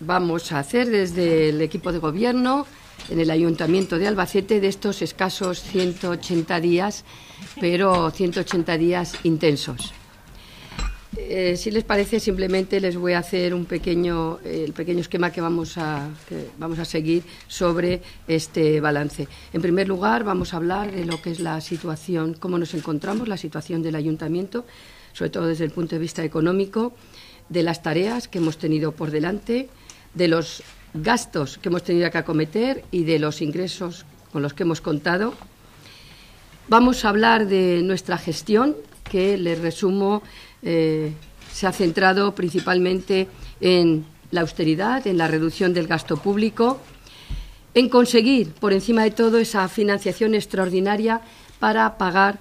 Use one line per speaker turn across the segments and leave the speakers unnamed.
vamos a hacer desde el equipo de gobierno en el Ayuntamiento de Albacete de estos escasos 180 días, pero 180 días intensos. Eh, si les parece, simplemente les voy a hacer un pequeño, eh, el pequeño esquema que vamos, a, que vamos a seguir sobre este balance. En primer lugar, vamos a hablar de lo que es la situación, cómo nos encontramos, la situación del ayuntamiento, sobre todo desde el punto de vista económico, de las tareas que hemos tenido por delante, de los gastos que hemos tenido que acometer y de los ingresos con los que hemos contado. Vamos a hablar de nuestra gestión, que les resumo, eh, se ha centrado principalmente en la austeridad, en la reducción del gasto público, en conseguir, por encima de todo, esa financiación extraordinaria para pagar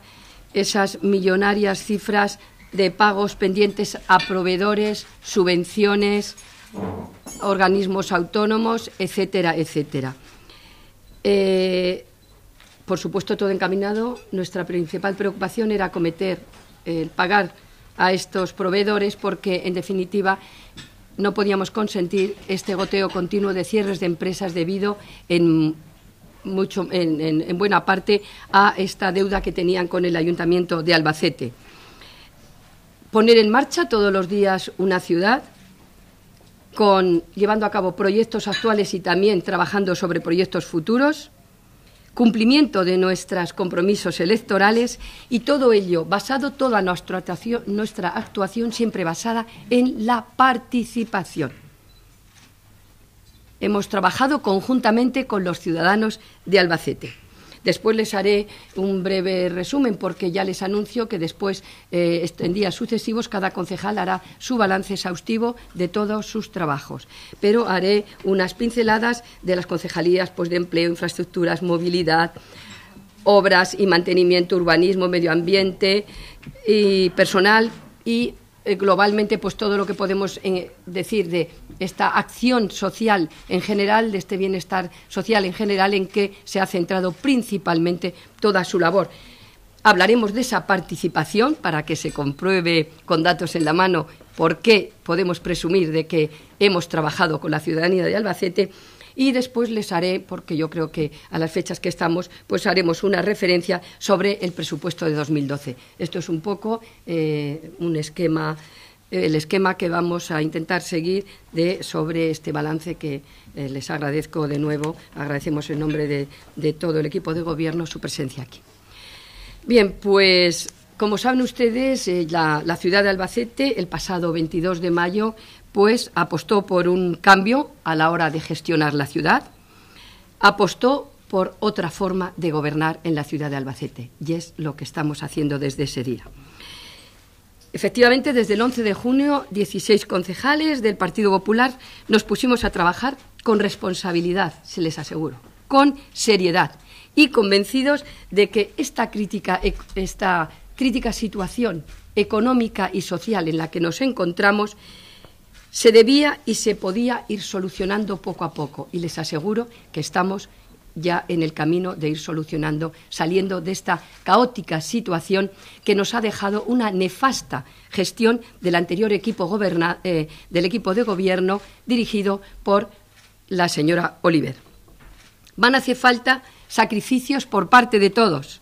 esas millonarias cifras de pagos pendientes a proveedores, subvenciones, organismos autónomos, etcétera, etcétera. Eh, por supuesto, todo encaminado. Nuestra principal preocupación era cometer... el eh, pagar a estos proveedores porque, en definitiva, no podíamos consentir este goteo continuo de cierres de empresas debido en mucho en buena parte a esta deuda que tenían con el ayuntamiento de Albacete poner en marcha todos los días una ciudad, con, llevando a cabo proyectos actuales y también trabajando sobre proyectos futuros, cumplimiento de nuestros compromisos electorales y todo ello basado, toda nuestra nuestra actuación siempre basada en la participación. Hemos trabajado conjuntamente con los ciudadanos de Albacete. Después les haré un breve resumen porque ya les anuncio que después, eh, en días sucesivos, cada concejal hará su balance exhaustivo de todos sus trabajos. Pero haré unas pinceladas de las concejalías pues, de empleo, infraestructuras, movilidad, obras y mantenimiento, urbanismo, medio ambiente y personal y eh, globalmente pues todo lo que podemos eh, decir de esta acción social en general, de este bienestar social en general en que se ha centrado principalmente toda su labor. Hablaremos de esa participación para que se compruebe con datos en la mano por qué podemos presumir de que hemos trabajado con la ciudadanía de Albacete y después les haré, porque yo creo que a las fechas que estamos, pues haremos una referencia sobre el presupuesto de 2012. Esto es un poco eh, un esquema, el esquema que vamos a intentar seguir de, sobre este balance que eh, les agradezco de nuevo, agradecemos en nombre de todo el equipo de gobierno su presencia aquí. Bien, pues como saben ustedes, eh, la, ciudad de Albacete el pasado 22 de mayo pues apostó por un cambio a la hora de gestionar la ciudad, apostó por otra forma de gobernar en la ciudad de Albacete y es lo que estamos haciendo desde ese día. Efectivamente, desde el 11 de junio, 16 concejales del Partido Popular nos pusimos a trabajar con responsabilidad, se les aseguro, con seriedad y convencidos de que esta crítica, situación económica y social en la que nos encontramos se debía y se podía ir solucionando poco a poco. Y les aseguro que estamos ya en el camino de ir solucionando, saliendo de esta caótica situación que nos ha dejado una nefasta gestión del anterior equipo eh, del equipo de gobierno dirigido por la señora Oliver. Van a hacer falta sacrificios por parte de todos.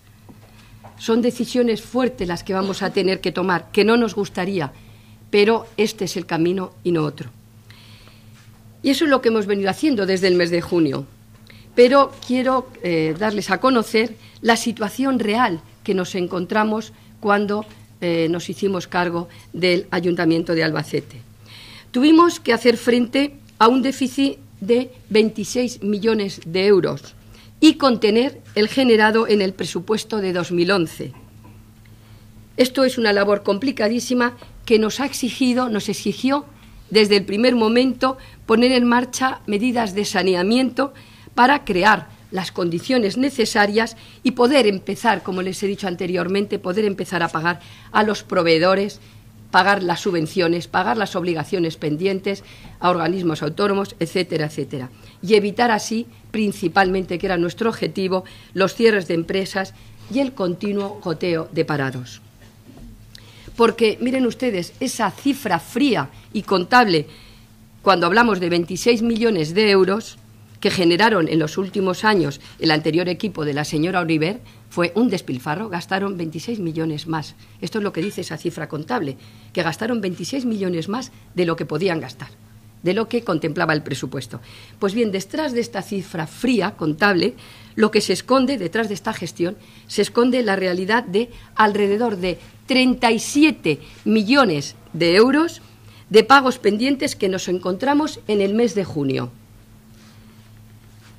Son decisiones fuertes las que vamos a tener que tomar, que no nos gustaría, pero este es el camino y no otro. Y eso es lo que hemos venido haciendo desde el mes de junio. Pero quiero eh, darles a conocer la situación real que nos encontramos cuando eh, nos hicimos cargo del Ayuntamiento de Albacete. Tuvimos que hacer frente a un déficit de 26 millones de euros y contener el generado en el presupuesto de 2011. Esto es una labor complicadísima que nos ha exigido, nos exigió desde el primer momento poner en marcha medidas de saneamiento para crear las condiciones necesarias y poder empezar, como les he dicho anteriormente, poder empezar a pagar a los proveedores, pagar las subvenciones, pagar las obligaciones pendientes a organismos autónomos, etcétera, etcétera y evitar así, principalmente, que era nuestro objetivo, los cierres de empresas y el continuo goteo de parados. Porque, miren ustedes, esa cifra fría y contable, cuando hablamos de 26 millones de euros que generaron en los últimos años el anterior equipo de la señora Oliver, fue un despilfarro, gastaron 26 millones más. Esto es lo que dice esa cifra contable, que gastaron 26 millones más de lo que podían gastar de lo que contemplaba el presupuesto. Pues bien, detrás de esta cifra fría, contable, lo que se esconde detrás de esta gestión, se esconde la realidad de alrededor de 37 millones de euros de pagos pendientes que nos encontramos en el mes de junio.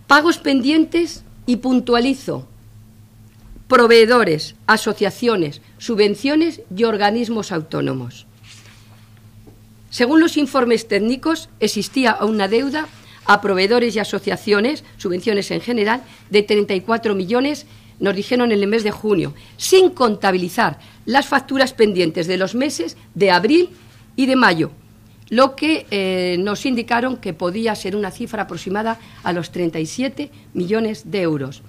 Pagos pendientes y puntualizo, proveedores, asociaciones, subvenciones y organismos autónomos. Según los informes técnicos, existía una deuda a proveedores y asociaciones, subvenciones en general, de 34 millones, nos dijeron en el mes de junio, sin contabilizar las facturas pendientes de los meses de abril y de mayo, lo que eh, nos indicaron que podía ser una cifra aproximada a los 37 millones de euros.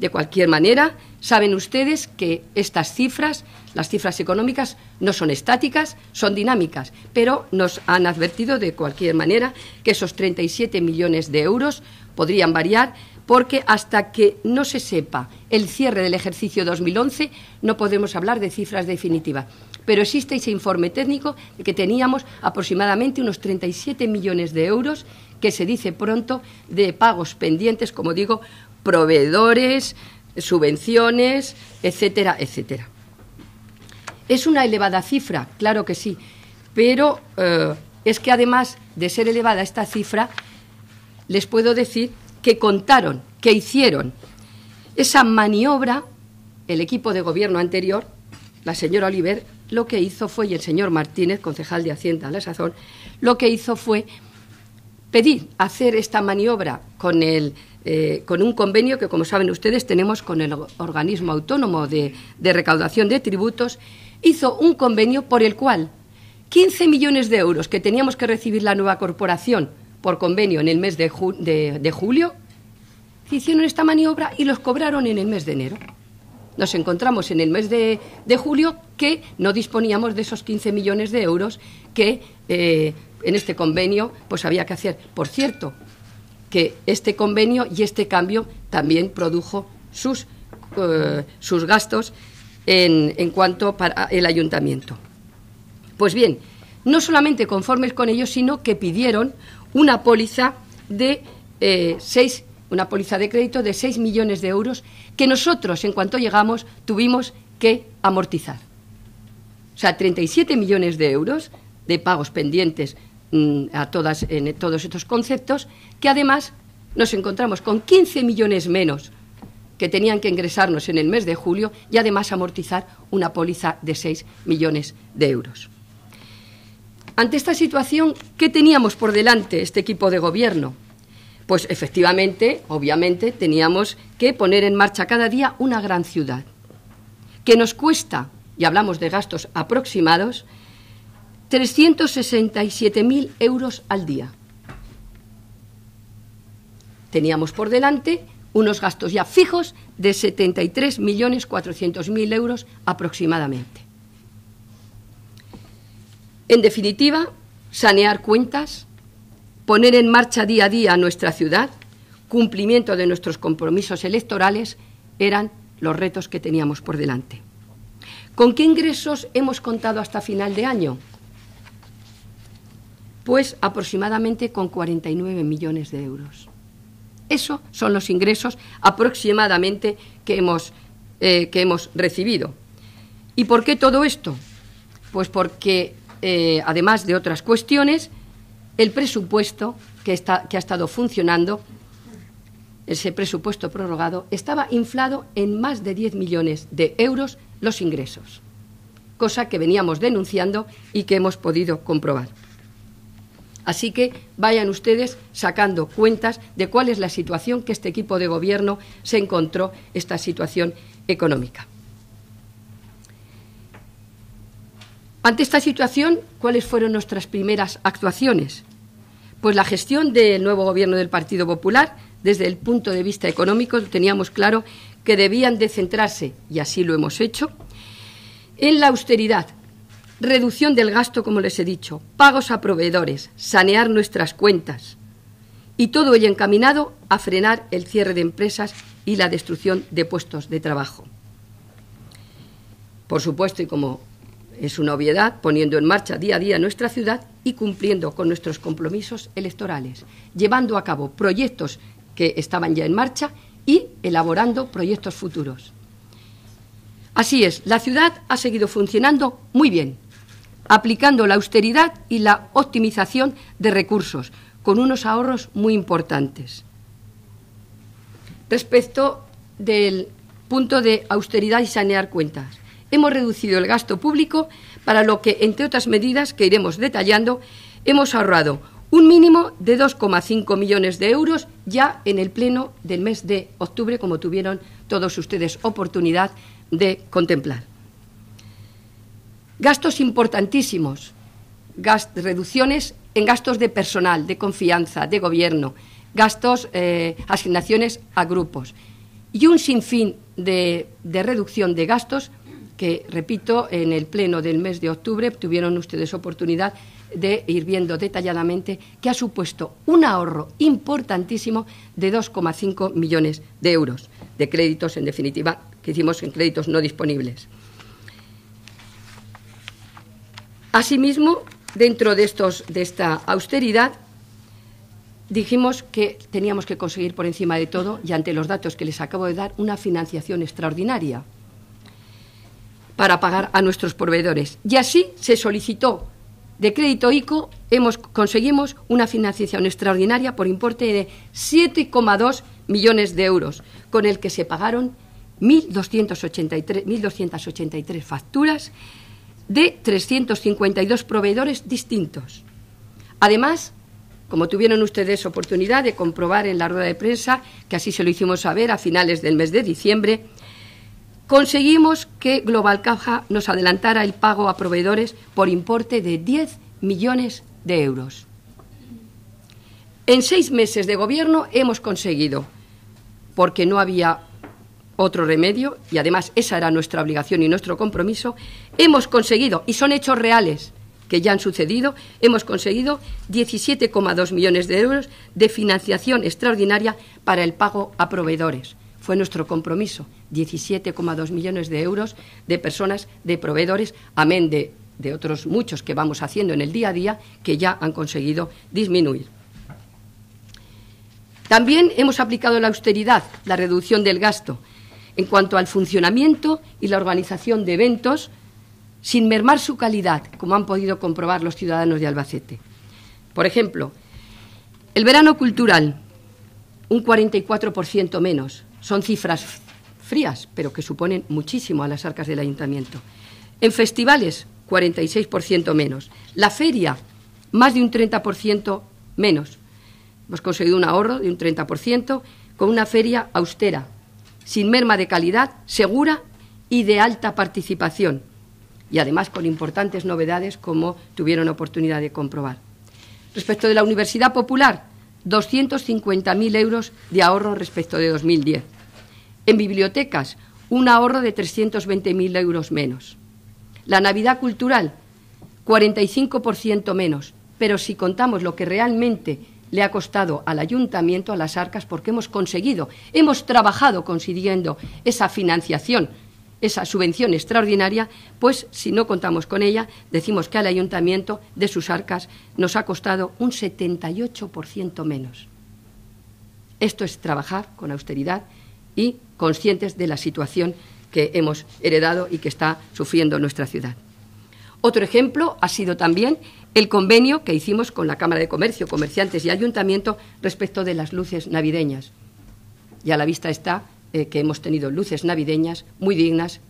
De cualquier manera, saben ustedes que estas cifras, las cifras económicas, no son estáticas, son dinámicas, pero nos han advertido de cualquier manera que esos 37 millones de euros podrían variar porque hasta que no se sepa el cierre del ejercicio 2011 no podemos hablar de cifras definitivas. Pero existe ese informe técnico de que teníamos aproximadamente unos 37 millones de euros que se dice pronto de pagos pendientes, como digo, proveedores, subvenciones, etcétera, etcétera. ¿Es una elevada cifra? Claro que sí, pero eh, es que además de ser elevada esta cifra, les puedo decir que contaron, que hicieron esa maniobra, el equipo de gobierno anterior, la señora Oliver, lo que hizo fue, y el señor Martínez, concejal de Hacienda a la sazón, lo que hizo fue pedir hacer esta maniobra con el eh, con un convenio que, como saben ustedes, tenemos con el organismo autónomo de, recaudación de tributos, hizo un convenio por el cual 15 millones de euros que teníamos que recibir la nueva corporación por convenio en el mes de, julio, hicieron esta maniobra y los cobraron en el mes de enero. Nos encontramos en el mes de, julio que no disponíamos de esos 15 millones de euros que eh, en este convenio pues había que hacer. Por cierto, que este convenio y este cambio también produjo sus, eh, gastos en, cuanto para el ayuntamiento. Pues bien, no solamente conformes con ellos, sino que pidieron una póliza de eh, una póliza de crédito de 6 millones de euros que nosotros, en cuanto llegamos, tuvimos que amortizar. O sea, 37 millones de euros de pagos pendientes Mm, a todas, en todos estos conceptos, que además nos encontramos con 15 millones menos que tenían que ingresarnos en el mes de julio y además amortizar una póliza de 6 millones de euros. Ante esta situación, ¿qué teníamos por delante este equipo de gobierno? Pues efectivamente, obviamente, teníamos que poner en marcha cada día una gran ciudad, que nos cuesta, y hablamos de gastos aproximados, 367.000 euros al día. Teníamos por delante unos gastos ya fijos de 73.400.000 euros aproximadamente. En definitiva, sanear cuentas, poner en marcha día a día nuestra ciudad, cumplimiento de nuestros compromisos electorales, eran los retos que teníamos por delante. ¿Con qué ingresos hemos contado hasta final de año? pues aproximadamente con 49 millones de euros. Esos son los ingresos aproximadamente eh, que hemos, recibido. ¿Y por qué todo esto? Pues porque, eh, además de otras cuestiones, el presupuesto que, que ha estado funcionando, ese presupuesto prorrogado, estaba inflado en más de 10 millones de euros los ingresos, cosa que veníamos denunciando y que hemos podido comprobar. Así que vayan ustedes sacando cuentas de cuál es la situación que este equipo de gobierno se encontró, esta situación económica. Ante esta situación, ¿cuáles fueron nuestras primeras actuaciones? Pues la gestión del nuevo gobierno del Partido Popular, desde el punto de vista económico, teníamos claro que debían de centrarse, y así lo hemos hecho, en la austeridad, reducción del gasto, como les he dicho, pagos a proveedores, sanear nuestras cuentas y todo ello encaminado a frenar el cierre de empresas y la destrucción de puestos de trabajo. Por supuesto, y como es una obviedad, poniendo en marcha día a día nuestra ciudad y cumpliendo con nuestros compromisos electorales, llevando a cabo proyectos que estaban ya en marcha y elaborando proyectos futuros. Así es, la ciudad ha seguido funcionando muy bien, aplicando la austeridad y la optimización de recursos, con unos ahorros muy importantes. Respecto del punto de austeridad y sanear cuentas, hemos reducido el gasto público para lo que, entre otras medidas que iremos detallando, hemos ahorrado un mínimo de 2,5 millones de euros ya en el pleno del mes de octubre, como tuvieron todos ustedes oportunidad de contemplar. Gastos importantísimos, reducciones en gastos de personal, de confianza, de gobierno, gastos, eh, asignaciones a grupos y un sinfín de, de reducción de gastos que, repito, en el pleno del mes de octubre tuvieron ustedes oportunidad de ir viendo detalladamente que ha supuesto un ahorro importantísimo de 2,5 millones de euros de créditos, en definitiva, que hicimos en créditos no disponibles. Asimismo, dentro de, esta austeridad, dijimos que teníamos que conseguir por encima de todo, y ante los datos que les acabo de dar, una financiación extraordinaria para pagar a nuestros proveedores. Y así se solicitó de crédito ICO, hemos, conseguimos una financiación extraordinaria por importe de 7,2 millones de euros, con el que se pagaron 1.283, 1.283 facturas de 352 proveedores distintos. Además, como tuvieron ustedes oportunidad de comprobar en la rueda de prensa, que así se lo hicimos saber a finales del mes de diciembre, conseguimos que Global Caja nos adelantara el pago a proveedores por importe de 10 millones de euros. En seis meses de gobierno hemos conseguido, porque no había otro remedio, y además esa era nuestra obligación y nuestro compromiso, hemos conseguido, y son hechos reales que ya han sucedido, hemos conseguido 17,2 millones de euros de financiación extraordinaria para el pago a proveedores. Fue nuestro compromiso, 17,2 millones de euros de personas, de proveedores, amén de, de otros muchos que vamos haciendo en el día a día, que ya han conseguido disminuir. También hemos aplicado la austeridad, la reducción del gasto, en cuanto al funcionamiento y la organización de eventos, sin mermar su calidad, como han podido comprobar los ciudadanos de Albacete. Por ejemplo, el verano cultural, un 44% menos. Son cifras frías, pero que suponen muchísimo a las arcas del ayuntamiento. En festivales, 46% menos. La feria, más de un 30% menos. Hemos conseguido un ahorro de un 30% con una feria austera, sin merma de calidad, segura y de alta participación, y además con importantes novedades como tuvieron oportunidad de comprobar. Respecto de la Universidad Popular, 250.000 euros de ahorro respecto de 2010. En bibliotecas, un ahorro de 320.000 euros menos. La Navidad Cultural, 45% menos. Pero si contamos lo que realmente le ha costado al ayuntamiento, a las arcas, porque hemos conseguido, hemos trabajado consiguiendo esa financiación, esa subvención extraordinaria, pues si no contamos con ella, decimos que al ayuntamiento de sus arcas nos ha costado un 78% menos. Esto es trabajar con austeridad y conscientes de la situación que hemos heredado y que está sufriendo nuestra ciudad. Otro ejemplo ha sido también el convenio que hicimos con la Cámara de Comercio, Comerciantes y Ayuntamiento respecto de las luces navideñas. Y a la vista está eh, que hemos tenido luces navideñas muy dignas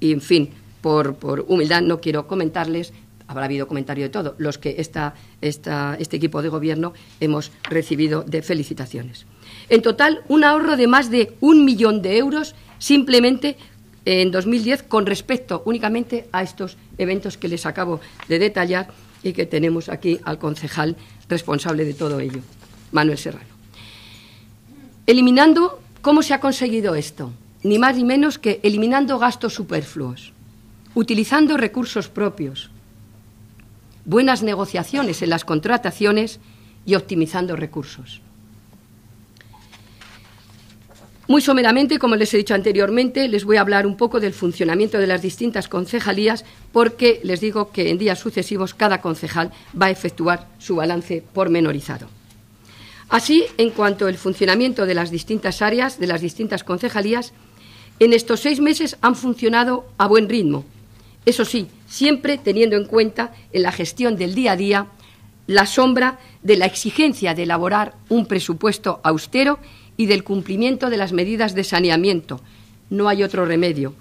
y, en fin, por, humildad no quiero comentarles, habrá habido comentario de todo, los que este equipo de gobierno hemos recibido de felicitaciones. En total, un ahorro de más de un millón de euros simplemente en 2010 con respecto únicamente a estos eventos que les acabo de detallar y que tenemos aquí al concejal responsable de todo ello, Manuel Serrano. Eliminando, ¿cómo se ha conseguido esto? Ni más ni menos que eliminando gastos superfluos, utilizando recursos propios, buenas negociaciones en las contrataciones y optimizando recursos. Muy someramente, como les he dicho anteriormente, les voy a hablar un poco del funcionamiento de las distintas concejalías, porque les digo que en días sucesivos cada concejal va a efectuar su balance pormenorizado. Así, en cuanto al funcionamiento de las distintas áreas, de las distintas concejalías, en estos seis meses han funcionado a buen ritmo. Eso sí, siempre teniendo en cuenta en la gestión del día a día la sombra de la exigencia de elaborar un presupuesto austero y del cumplimiento de las medidas de saneamiento. No hay otro remedio.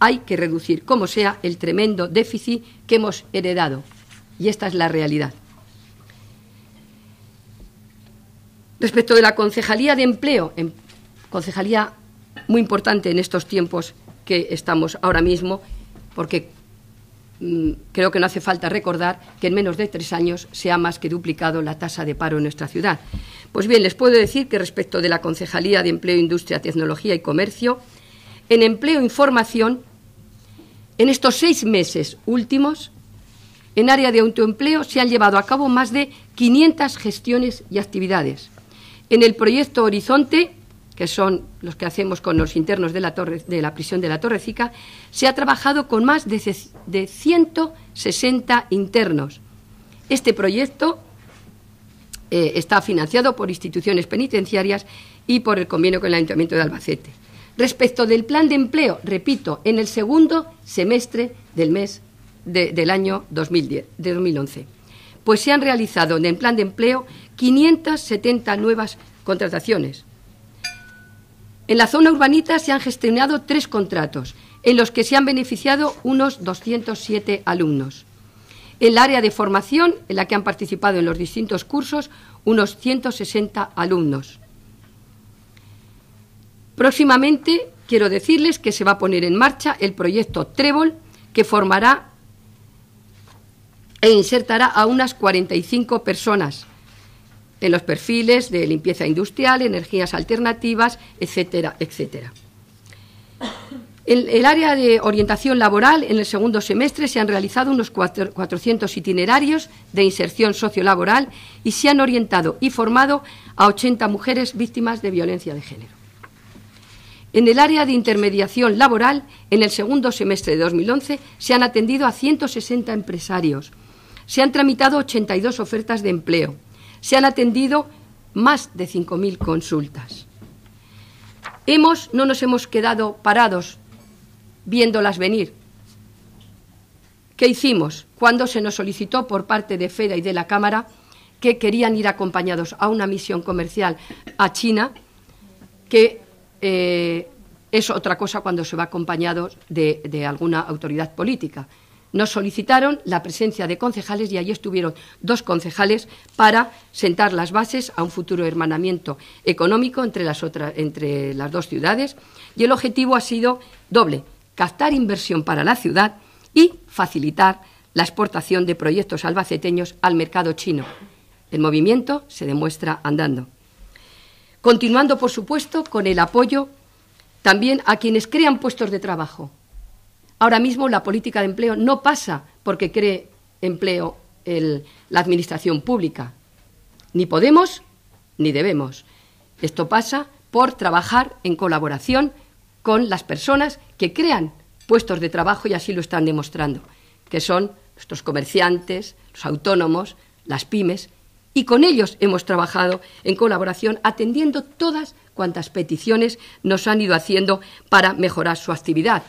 Hay que reducir, como sea, el tremendo déficit que hemos heredado. Y esta es la realidad. Respecto de la Concejalía de Empleo, em, concejalía muy importante en estos tiempos que estamos ahora mismo, porque Mm, creo que no hace falta recordar que en menos de tres años se ha más que duplicado la tasa de paro en nuestra ciudad. Pues bien, les puedo decir que respecto de la Concejalía de Empleo, Industria, Tecnología y Comercio, en empleo e Información, en estos seis meses últimos, en área de autoempleo se han llevado a cabo más de 500 gestiones y actividades. En el proyecto Horizonte que son los que hacemos con los internos de la, torre, de la prisión de la Torrecica, se ha trabajado con más de, 160 internos. Este proyecto eh, está financiado por instituciones penitenciarias y por el convenio con el Ayuntamiento de Albacete. Respecto del plan de empleo, repito, en el segundo semestre del mes del año de 2011, pues se han realizado en el plan de empleo 570 nuevas contrataciones, en la zona urbanita se han gestionado tres contratos, en los que se han beneficiado unos 207 alumnos. En el área de formación, en la que han participado en los distintos cursos, unos 160 alumnos. Próximamente quiero decirles que se va a poner en marcha el proyecto Trébol, que formará e insertará a unas 45 personas en los perfiles de limpieza industrial, energías alternativas, etcétera, etcétera. En el área de orientación laboral, en el segundo semestre se han realizado unos 400 itinerarios de inserción sociolaboral y se han orientado y formado a 80 mujeres víctimas de violencia de género. En el área de intermediación laboral, en el segundo semestre de 2011 se han atendido a 160 empresarios. Se han tramitado 82 ofertas de empleo se han atendido más de 5.000 consultas. no nos hemos quedado parados viéndolas venir. ¿Qué hicimos? Cuando se nos solicitó por parte de FEDA y de la Cámara que querían ir acompañados a una misión comercial a China, que eh, es otra cosa cuando se va acompañado de alguna autoridad política nos solicitaron la presencia de concejales y allí estuvieron dos concejales para sentar las bases a un futuro hermanamiento económico entre las, entre las dos ciudades y el objetivo ha sido doble, captar inversión para la ciudad y facilitar la exportación de proyectos albaceteños al mercado chino. El movimiento se demuestra andando. Continuando, por supuesto, con el apoyo también a quienes crean puestos de trabajo, Ahora mismo la política de empleo no pasa porque cree empleo la administración pública. Ni podemos ni debemos. Esto pasa por trabajar en colaboración con las personas que crean puestos de trabajo y así lo están demostrando, que son nuestros comerciantes, los autónomos, las pymes, y con ellos hemos trabajado en colaboración atendiendo todas cuantas peticiones nos han ido haciendo para mejorar su actividad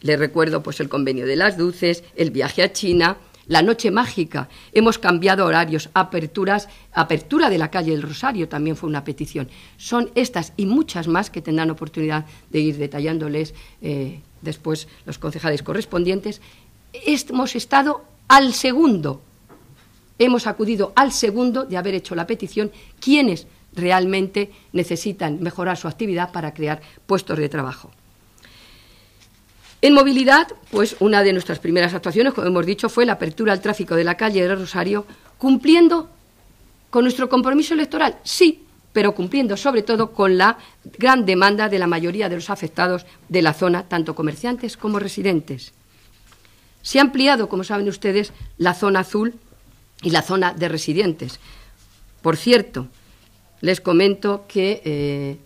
le recuerdo pues el convenio de las dulces, el viaje a China, la noche mágica. Hemos cambiado horarios, aperturas, apertura de la calle del Rosario también fue una petición. Son estas y muchas más que tendrán oportunidad de ir detallándoles eh, después los concejales correspondientes. Hemos estado al segundo, hemos acudido al segundo de haber hecho la petición, quienes realmente necesitan mejorar su actividad para crear puestos de trabajo. En movilidad, pues una de nuestras primeras actuaciones, como hemos dicho, fue la apertura al tráfico de la calle del Rosario, cumpliendo con nuestro compromiso electoral, sí, pero cumpliendo sobre todo con la gran demanda de la mayoría de los afectados de la zona, tanto comerciantes como residentes. Se ha ampliado, como saben ustedes, la zona azul y la zona de residentes. Por cierto, les comento que, eh,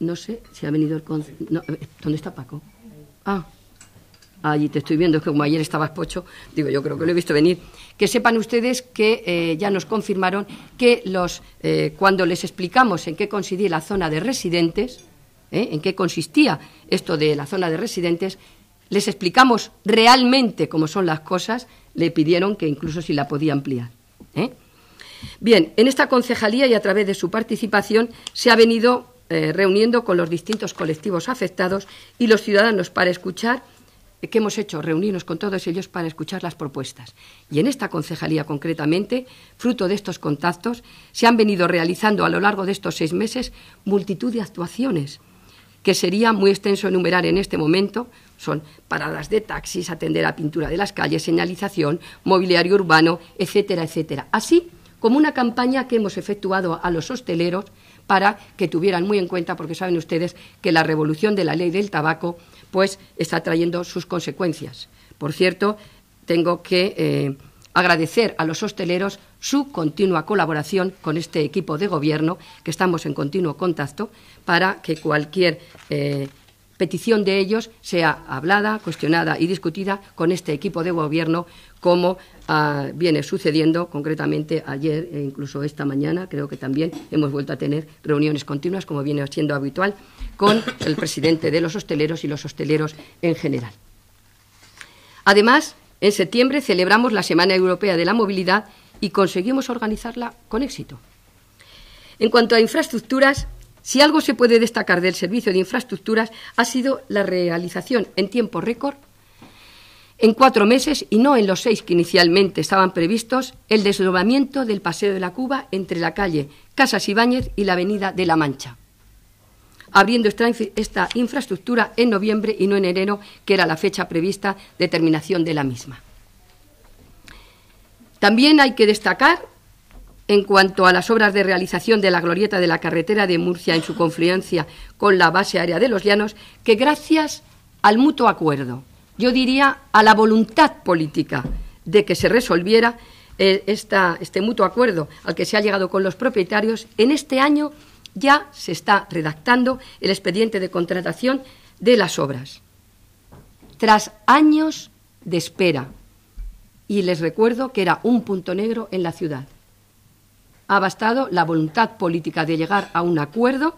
no sé si ha venido el... Con... Eh, ¿Dónde está Paco? Ah, Ahí te estoy viendo, que como ayer estabas pocho, digo, yo creo que lo he visto venir, que sepan ustedes que eh, ya nos confirmaron que los, eh, cuando les explicamos en qué consistía la zona de residentes, eh, en qué consistía esto de la zona de residentes, les explicamos realmente cómo son las cosas, le pidieron que incluso si la podía ampliar. Bien, en esta concejalía y a través de su participación se ha venido reuniendo con los distintos colectivos afectados y los ciudadanos para escuchar que hemos hecho reunirnos con todos ellos para escuchar las propuestas. Y en esta concejalía concretamente, fruto de estos contactos, se han venido realizando a lo largo de estos seis meses multitud de actuaciones que sería muy extenso enumerar en este momento, son paradas de taxis, atender a pintura de las calles, señalización, mobiliario urbano, etcétera, etcétera. Así como una campaña que hemos efectuado a los hosteleros para que tuvieran muy en cuenta, porque saben ustedes que la revolución de la ley del tabaco pues está trayendo sus consecuencias. Por cierto, tengo que eh, agradecer a los hosteleros su continua colaboración con este equipo de gobierno, que estamos en continuo contacto, para que cualquier eh, petición de ellos sea hablada, cuestionada y discutida con este equipo de gobierno como viene sucediendo concretamente ayer e incluso esta mañana. Creo que también hemos vuelto a tener reuniones continuas, como viene siendo habitual, con el presidente de los hosteleros y los hosteleros en general. Además, en septiembre celebramos la Semana Europea de la Movilidad y conseguimos organizarla con éxito. En cuanto a infraestructuras, si algo se puede destacar del servicio de infraestructuras ha sido la realización en tiempo récord en cuatro meses y no en los seis que inicialmente estaban previstos, el desdoblamiento del Paseo de la Cuba entre la calle Casas Ibáñez y la Avenida de la Mancha, abriendo esta, esta infraestructura en noviembre y no en enero, que era la fecha prevista de terminación de la misma. También hay que destacar, en cuanto a las obras de realización de la glorieta de la carretera de Murcia en su confluencia con la base aérea de los Llanos, que gracias al mutuo acuerdo yo diría, a la voluntad política de que se resolviera eh, este mutuo acuerdo al que se ha llegado con los propietarios, en este año ya se está redactando el expediente de contratación de las obras. Tras años de espera, y les recuerdo que era un punto negro en la ciudad. Ha bastado la voluntad política de llegar a un acuerdo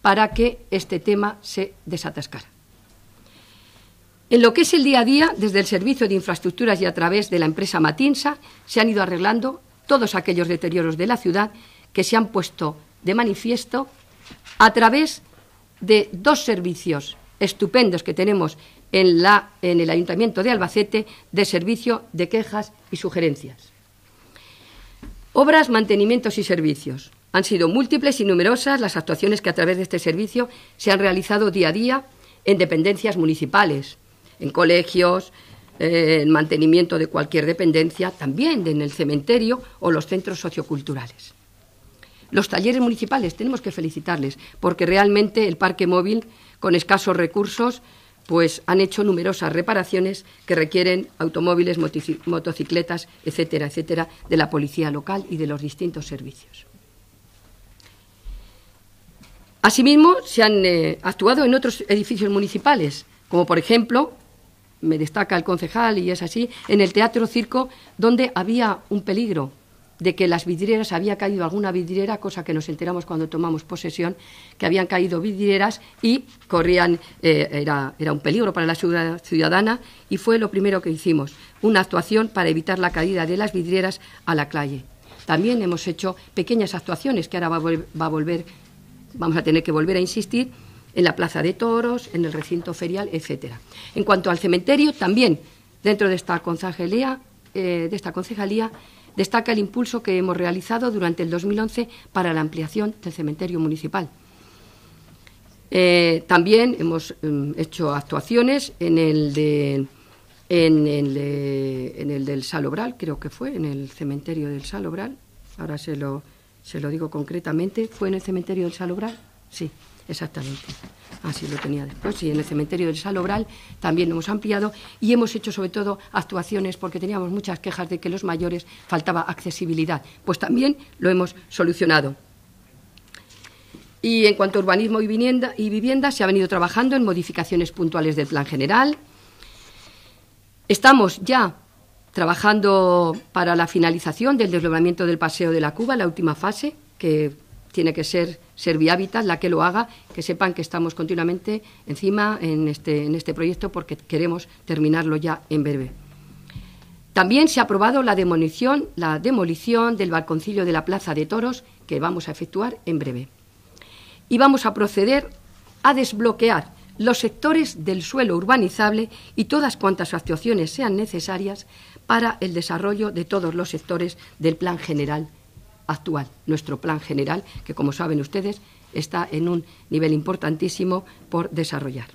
para que este tema se desatascara. En lo que es el día a día, desde el Servicio de Infraestructuras y a través de la empresa Matinsa, se han ido arreglando todos aquellos deterioros de la ciudad que se han puesto de manifiesto a través de dos servicios estupendos que tenemos en, el Ayuntamiento de Albacete de servicio de quejas y sugerencias. Obras, mantenimientos y servicios. Han sido múltiples y numerosas las actuaciones que a través de este servicio se han realizado día a día en dependencias municipales, en colegios, eh, en mantenimiento de cualquier dependencia, también en el cementerio o los centros socioculturales. Los talleres municipales, tenemos que felicitarles, porque realmente el parque móvil, con escasos recursos, pues han hecho numerosas reparaciones que requieren automóviles, motocicletas, etcétera, etcétera, de la policía local y de los distintos servicios. Asimismo, se han eh, actuado en otros edificios municipales, como por ejemplo me destaca el concejal y es así, en el Teatro Circo, donde había un peligro de que las vidrieras, había caído alguna vidriera, cosa que nos enteramos cuando tomamos posesión, que habían caído vidrieras y corrían, eh, era, era un peligro para la ciudad ciudadana y fue lo primero que hicimos, una actuación para evitar la caída de las vidrieras a la calle. También hemos hecho pequeñas actuaciones que ahora va a volver, vamos a tener que volver a insistir, en la plaza de toros, en el recinto ferial, etcétera. En cuanto al cementerio, también dentro de esta concejalía, eh, de esta concejalía destaca el impulso que hemos realizado durante el 2011 para la ampliación del cementerio municipal. Eh, también hemos mm, hecho actuaciones en el de en el, del Salobral, creo que fue, en el cementerio del Salobral. Ahora se lo, se lo digo concretamente. ¿Fue en el cementerio del Salobral? Sí. Exactamente. Así lo tenía después. Y en el cementerio del Salobral también lo hemos ampliado y hemos hecho sobre todo actuaciones porque teníamos muchas quejas de que los mayores faltaba accesibilidad. Pues también lo hemos solucionado. Y en cuanto a urbanismo y vivienda, y vivienda se ha venido trabajando en modificaciones puntuales del plan general. Estamos ya trabajando para la finalización del desdoblamiento del Paseo de la Cuba, la última fase, que tiene que ser Servihabitat la que lo haga, que sepan que estamos continuamente encima este, en este, proyecto porque queremos terminarlo ya en breve. También se ha aprobado la demolición, la demolición del balconcillo de la Plaza de Toros que vamos a efectuar en breve. Y vamos a proceder a desbloquear los sectores del suelo urbanizable y todas cuantas actuaciones sean necesarias para el desarrollo de todos los sectores del Plan General actual, nuestro plan general, que como saben ustedes está en un nivel importantísimo por desarrollar.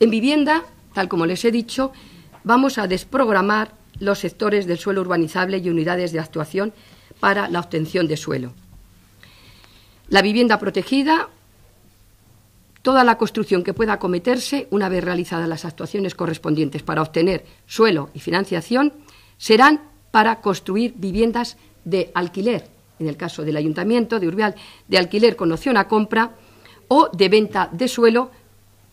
En vivienda, tal como les he dicho, vamos a desprogramar los sectores del suelo urbanizable y unidades de actuación para la obtención de suelo. La vivienda protegida, toda la construcción que pueda acometerse una vez realizadas las actuaciones correspondientes para obtener suelo y financiación serán para construir viviendas de alquiler en el caso del ayuntamiento de Urbial, de alquiler con opción a compra o de venta de suelo,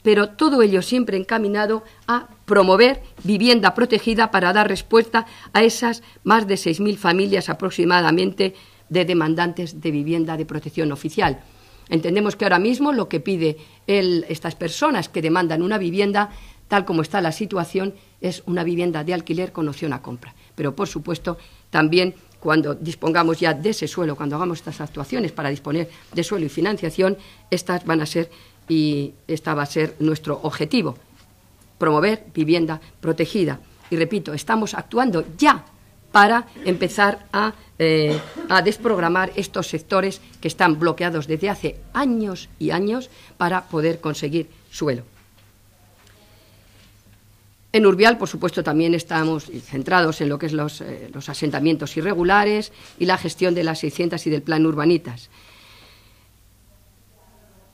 pero todo ello siempre encaminado a promover vivienda protegida para dar respuesta a esas más de 6.000 familias aproximadamente de demandantes de vivienda de protección oficial. Entendemos que ahora mismo lo que pide estas personas que demandan una vivienda, tal como está la situación, es una vivienda de alquiler con opción a compra. Pero, por supuesto, también cuando dispongamos ya de ese suelo, cuando hagamos estas actuaciones para disponer de suelo y financiación, estas van a ser y esta va a ser nuestro objetivo, promover vivienda protegida. Y repito, estamos actuando ya para empezar a, eh, a, desprogramar estos sectores que están bloqueados desde hace años y años para poder conseguir suelo. En Urbial, por supuesto, también estamos centrados en lo que es los, eh, asentamientos irregulares y la gestión de las 600 y del plan urbanitas.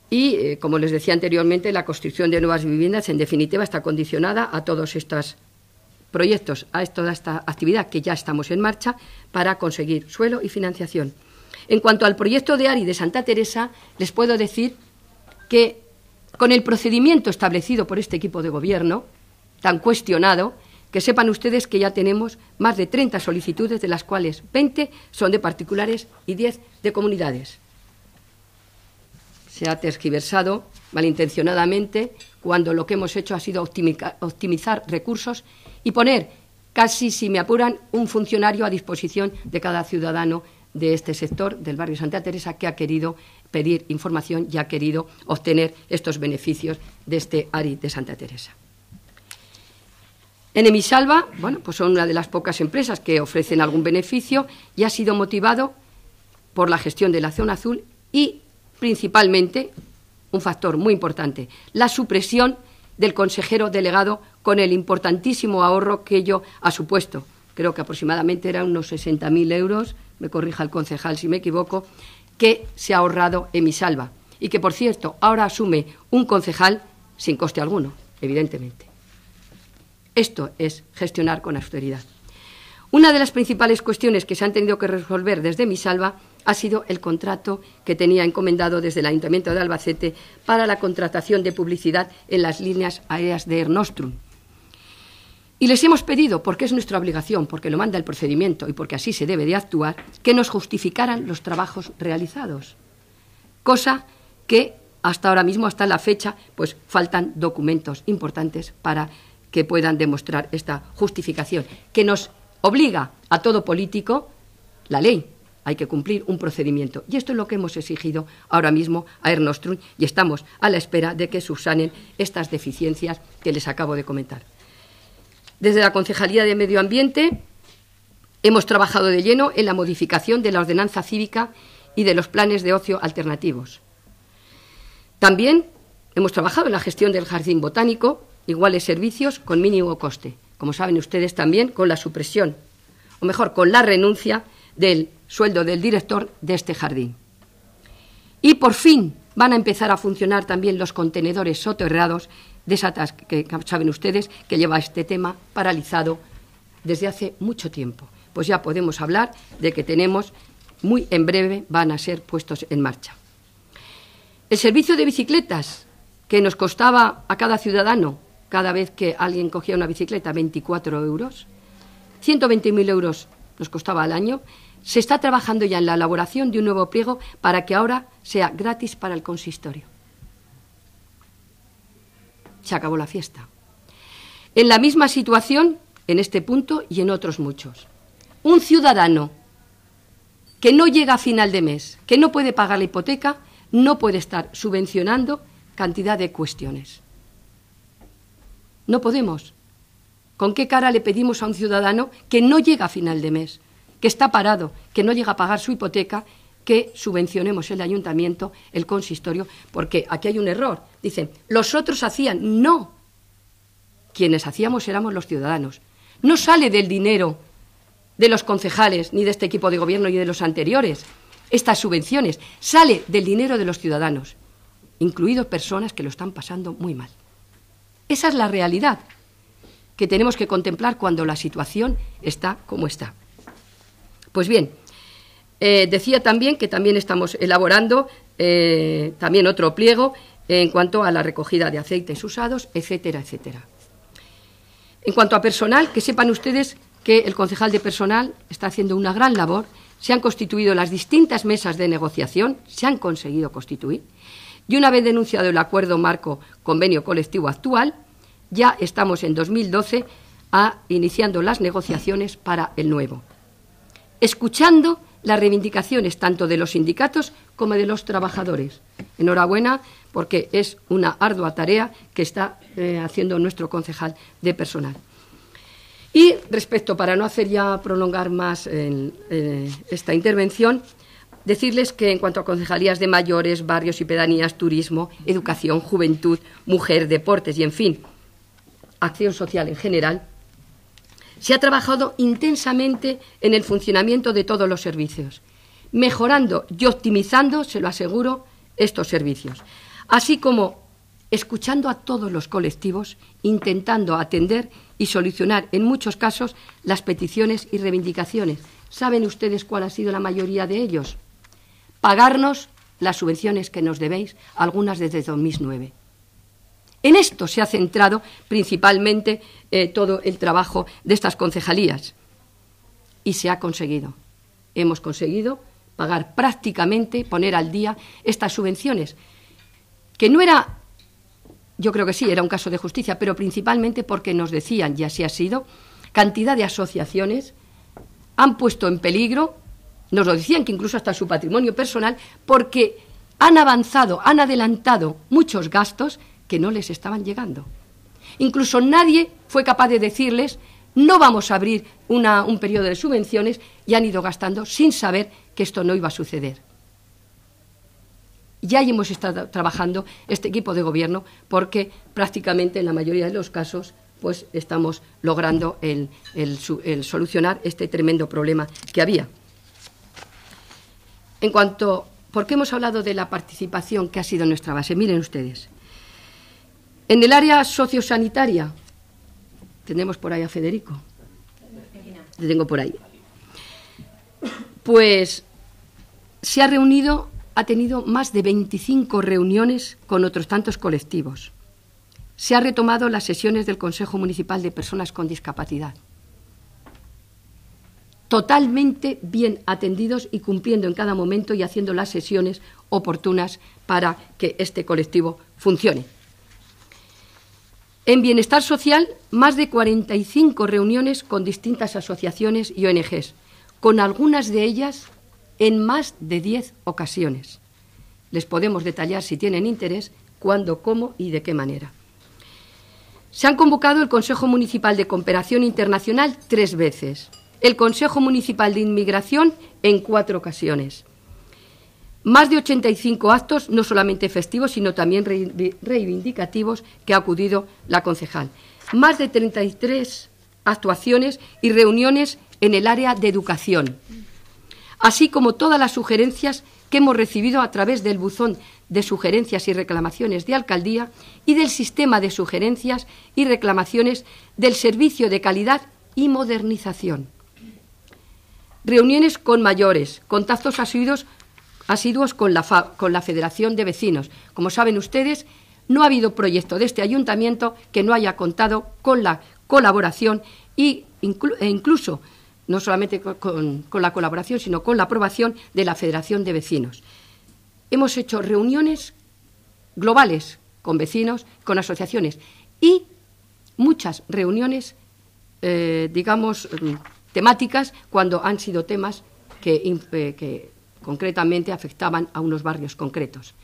Y, eh, como les decía anteriormente, la construcción de nuevas viviendas, en definitiva, está condicionada a todos estos proyectos, a toda esta actividad que ya estamos en marcha para conseguir suelo y financiación. En cuanto al proyecto de ARI de Santa Teresa, les puedo decir que con el procedimiento establecido por este equipo de gobierno, tan cuestionado, que sepan ustedes que ya tenemos más de 30 solicitudes, de las cuales 20 son de particulares y 10 de comunidades. Se ha tergiversado malintencionadamente cuando lo que hemos hecho ha sido optimizar recursos y poner, casi si me apuran, un funcionario a disposición de cada ciudadano de este sector del barrio Santa Teresa que ha querido pedir información y ha querido obtener estos beneficios de este ARI de Santa Teresa. En Emisalva, bueno, pues son una de las pocas empresas que ofrecen algún beneficio y ha sido motivado por la gestión de la zona azul y principalmente un factor muy importante, la supresión del consejero delegado con el importantísimo ahorro que ello ha supuesto. Creo que aproximadamente eran unos 60.000 euros, me corrija el concejal si me equivoco, que se ha ahorrado Emisalva y que, por cierto, ahora asume un concejal sin coste alguno, evidentemente. Esto es gestionar con austeridad. Una de las principales cuestiones que se han tenido que resolver desde mi salva ha sido el contrato que tenía encomendado desde el Ayuntamiento de Albacete para la contratación de publicidad en las líneas aéreas de Ernostrum. Y les hemos pedido, porque es nuestra obligación, porque lo manda el procedimiento y porque así se debe de actuar, que nos justificaran los trabajos realizados. Cosa que hasta ahora mismo, hasta la fecha, pues faltan documentos importantes para que puedan demostrar esta justificación, que nos obliga a todo político la ley. Hay que cumplir un procedimiento. Y esto es lo que hemos exigido ahora mismo a Ernostrum y estamos a la espera de que subsanen estas deficiencias que les acabo de comentar. Desde la Concejalía de Medio Ambiente hemos trabajado de lleno en la modificación de la ordenanza cívica y de los planes de ocio alternativos. También hemos trabajado en la gestión del jardín botánico iguales servicios con mínimo coste, como saben ustedes también, con la supresión, o mejor, con la renuncia del sueldo del director de este jardín. Y por fin van a empezar a funcionar también los contenedores soterrados de esa que saben ustedes que lleva este tema paralizado desde hace mucho tiempo. Pues ya podemos hablar de que tenemos muy en breve van a ser puestos en marcha. El servicio de bicicletas que nos costaba a cada ciudadano cada vez que alguien cogía una bicicleta, 24 euros. 120.000 euros nos costaba al año. Se está trabajando ya en la elaboración de un nuevo pliego para que ahora sea gratis para el consistorio. Se acabó la fiesta. En la misma situación, en este punto y en otros muchos. Un ciudadano que no llega a final de mes, que no puede pagar la hipoteca, no puede estar subvencionando cantidad de cuestiones. No podemos. ¿Con qué cara le pedimos a un ciudadano que no llega a final de mes, que está parado, que no llega a pagar su hipoteca, que subvencionemos el ayuntamiento, el consistorio? Porque aquí hay un error. Dicen, los otros hacían. No. Quienes hacíamos éramos los ciudadanos. No sale del dinero de los concejales, ni de este equipo de gobierno, ni de los anteriores. Estas subvenciones sale del dinero de los ciudadanos, incluidos personas que lo están pasando muy mal. Esa es la realidad que tenemos que contemplar cuando la situación está como está. Pues bien, eh, decía también que también estamos elaborando eh, también otro pliego en cuanto a la recogida de aceites usados, etcétera, etcétera. En cuanto a personal, que sepan ustedes que el concejal de personal está haciendo una gran labor. Se han constituido las distintas mesas de negociación, se han conseguido constituir y una vez denunciado el acuerdo marco convenio colectivo actual, ya estamos en 2012 a, ah, iniciando las negociaciones para el nuevo, escuchando las reivindicaciones tanto de los sindicatos como de los trabajadores. Enhorabuena porque es una ardua tarea que está eh, haciendo nuestro concejal de personal. Y respecto, para no hacer ya prolongar más eh, esta intervención, Decirles que en cuanto a concejalías de mayores, barrios y pedanías, turismo, educación, juventud, mujer, deportes y, en fin, acción social en general, se ha trabajado intensamente en el funcionamiento de todos los servicios, mejorando y optimizando, se lo aseguro, estos servicios, así como escuchando a todos los colectivos, intentando atender y solucionar en muchos casos las peticiones y reivindicaciones. ¿Saben ustedes cuál ha sido la mayoría de ellos? pagarnos las subvenciones que nos debéis, algunas desde 2009. En esto se ha centrado principalmente eh, todo el trabajo de estas concejalías y se ha conseguido. Hemos conseguido pagar prácticamente, poner al día estas subvenciones, que no era, yo creo que sí, era un caso de justicia, pero principalmente porque nos decían, y así ha sido, cantidad de asociaciones han puesto en peligro nos lo decían que incluso hasta su patrimonio personal, porque han avanzado, han adelantado muchos gastos que no les estaban llegando. Incluso nadie fue capaz de decirles no vamos a abrir un periodo de subvenciones y han ido gastando sin saber que esto no iba a suceder. Ya hemos estado trabajando este equipo de gobierno porque prácticamente en la mayoría de los casos pues, estamos logrando el solucionar este tremendo problema que había. En cuanto, qué hemos hablado de la participación que ha sido nuestra base, miren ustedes. En el área sociosanitaria, tenemos por ahí a Federico. Le tengo por ahí. Pues se ha reunido, ha tenido más de 25 reuniones con otros tantos colectivos. Se ha retomado las sesiones del Consejo Municipal de Personas con Discapacidad totalmente bien atendidos y cumpliendo en cada momento y haciendo las sesiones oportunas para que este colectivo funcione. En Bienestar Social, más de 45 reuniones con distintas asociaciones y ONGs, con algunas de ellas en más de 10 ocasiones. Les podemos detallar, si tienen interés, cuándo, cómo y de qué manera. Se han convocado el Consejo Municipal de Cooperación Internacional tres veces, el Consejo Municipal de Inmigración en cuatro ocasiones. Más de 85 actos, no solamente festivos, sino también reivindicativos, que ha acudido la concejal. Más de 33 actuaciones y reuniones en el área de educación, así como todas las sugerencias que hemos recibido a través del buzón de sugerencias y reclamaciones de alcaldía y del sistema de sugerencias y reclamaciones del servicio de calidad y modernización reuniones con mayores, contactos asiduos, asiduos con, la con la Federación de Vecinos. Como saben ustedes, no ha habido proyecto de este ayuntamiento que no haya contado con la colaboración e incluso no solamente con, la colaboración, sino con la aprobación de la Federación de Vecinos. Hemos hecho reuniones globales con vecinos, con asociaciones y muchas reuniones, eh, digamos, mm, temáticas cuando han sido temas eh, que, concretamente afectaban a unos barrios concretos.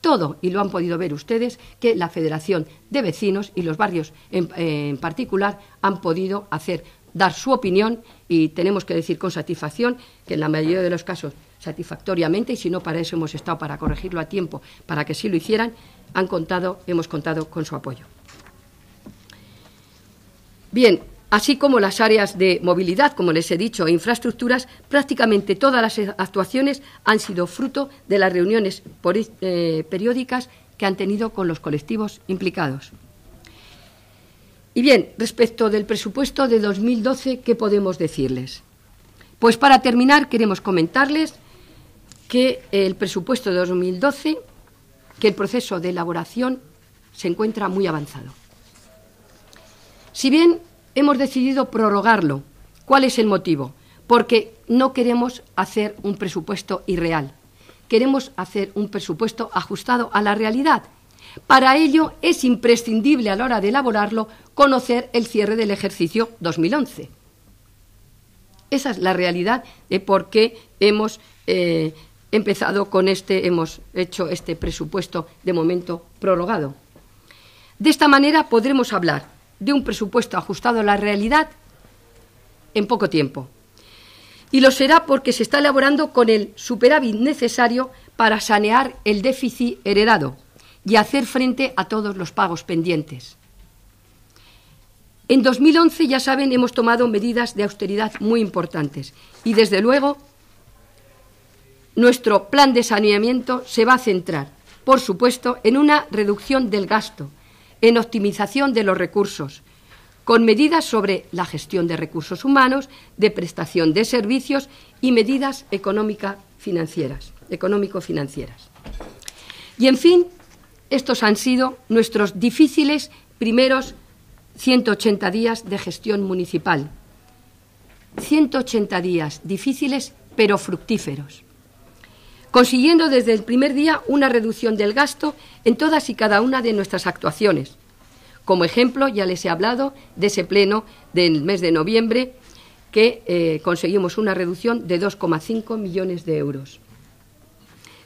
Todo, y lo han podido ver ustedes, que la Federación de Vecinos y los barrios en, particular han podido hacer, dar su opinión y tenemos que decir con satisfacción que en la mayoría de los casos satisfactoriamente y si no para eso hemos estado para corregirlo a tiempo para que sí lo hicieran han contado hemos contado con su apoyo bien así como las áreas de movilidad, como les he dicho, e infraestructuras, prácticamente todas las actuaciones han sido fruto de las reuniones eh, periódicas que han tenido con los colectivos implicados. Y bien, respecto del presupuesto de 2012, ¿qué podemos decirles? Pues para terminar, queremos comentarles que el presupuesto de 2012, que el proceso de elaboración se encuentra muy avanzado. Si bien hemos decidido prorrogarlo. ¿Cuál es el motivo? Porque no queremos hacer un presupuesto irreal. Queremos hacer un presupuesto ajustado a la realidad. Para ello es imprescindible a la hora de elaborarlo conocer el cierre del ejercicio 2011. Esa es la realidad de por qué hemos eh, empezado con este, hemos hecho este presupuesto de momento prorrogado. De esta manera podremos hablar de un presupuesto ajustado a la realidad en poco tiempo. Y lo será porque se está elaborando con el superávit necesario para sanear el déficit heredado y hacer frente a todos los pagos pendientes. En 2011, ya saben, hemos tomado medidas de austeridad muy importantes y, desde luego, nuestro plan de saneamiento se va a centrar, por supuesto, en una reducción del gasto, en optimización de los recursos, con medidas sobre la gestión de recursos humanos, de prestación de servicios y medidas económico-financieras. Económico -financieras. Y, en fin, estos han sido nuestros difíciles primeros 180 días de gestión municipal. 180 días difíciles pero fructíferos consiguiendo desde el primer día una reducción del gasto en todas y cada una de nuestras actuaciones. Como ejemplo, ya les he hablado de ese pleno del mes de noviembre que eh, conseguimos una reducción de 2,5 millones de euros.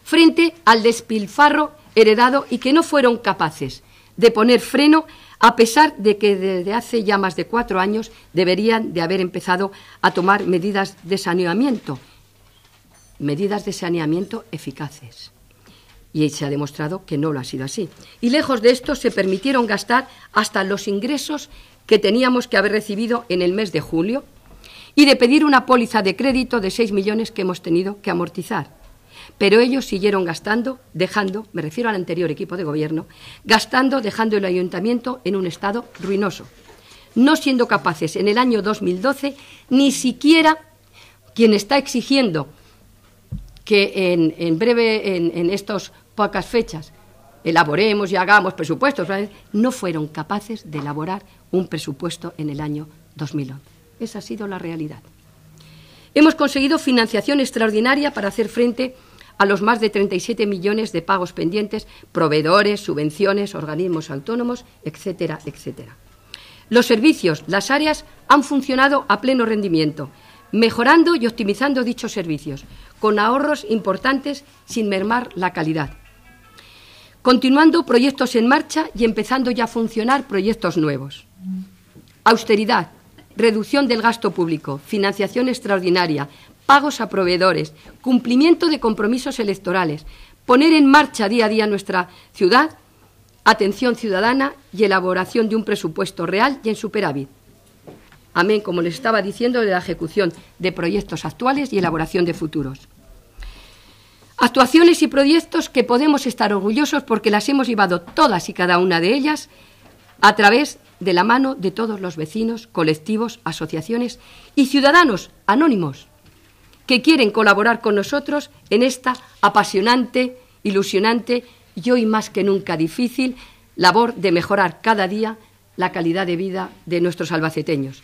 Frente al despilfarro heredado y que no fueron capaces de poner freno a pesar de que desde hace ya más de cuatro años deberían de haber empezado a tomar medidas de saneamiento medidas de saneamiento eficaces. Y se ha demostrado que no lo ha sido así. Y lejos de esto, se permitieron gastar hasta los ingresos que teníamos que haber recibido en el mes de julio y de pedir una póliza de crédito de 6 millones que hemos tenido que amortizar. Pero ellos siguieron gastando, dejando, me refiero al anterior equipo de gobierno, gastando, dejando el ayuntamiento en un estado ruinoso, no siendo capaces en el año 2012 ni siquiera quien está exigiendo que en, breve, en, estas pocas fechas, elaboremos y hagamos presupuestos, no fueron capaces de elaborar un presupuesto en el año 2011. Esa ha sido la realidad. Hemos conseguido financiación extraordinaria para hacer frente a los más de 37 millones de pagos pendientes, proveedores, subvenciones, organismos autónomos, etcétera, etcétera. Los servicios, las áreas han funcionado a pleno rendimiento, mejorando y optimizando dichos servicios, con ahorros importantes sin mermar la calidad. Continuando proyectos en marcha y empezando ya a funcionar proyectos nuevos. Austeridad, reducción del gasto público, financiación extraordinaria, pagos a proveedores, cumplimiento de compromisos electorales, poner en marcha día a día nuestra ciudad, atención ciudadana y elaboración de un presupuesto real y en superávit. Amén, como les estaba diciendo, de la ejecución de proyectos actuales y elaboración de futuros. Actuaciones y proyectos que podemos estar orgullosos porque las hemos llevado todas y cada una de ellas a través de la mano de todos los vecinos, colectivos, asociaciones y ciudadanos anónimos que quieren colaborar con nosotros en esta apasionante, ilusionante y hoy más que nunca difícil labor de mejorar cada día la calidad de vida de nuestros albaceteños.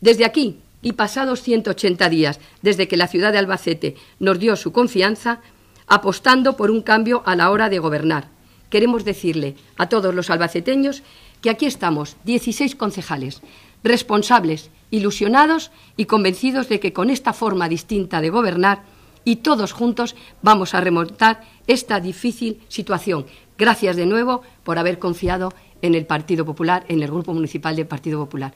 Desde aquí y pasados 180 días desde que la ciudad de Albacete nos dio su confianza, apostando por un cambio a la hora de gobernar. Queremos decirle a todos los albaceteños que aquí estamos, 16 concejales, responsables, ilusionados y convencidos de que con esta forma distinta de gobernar y todos juntos vamos a remontar esta difícil situación. Gracias de nuevo por haber confiado en el Partido Popular, en el Grupo Municipal del Partido Popular.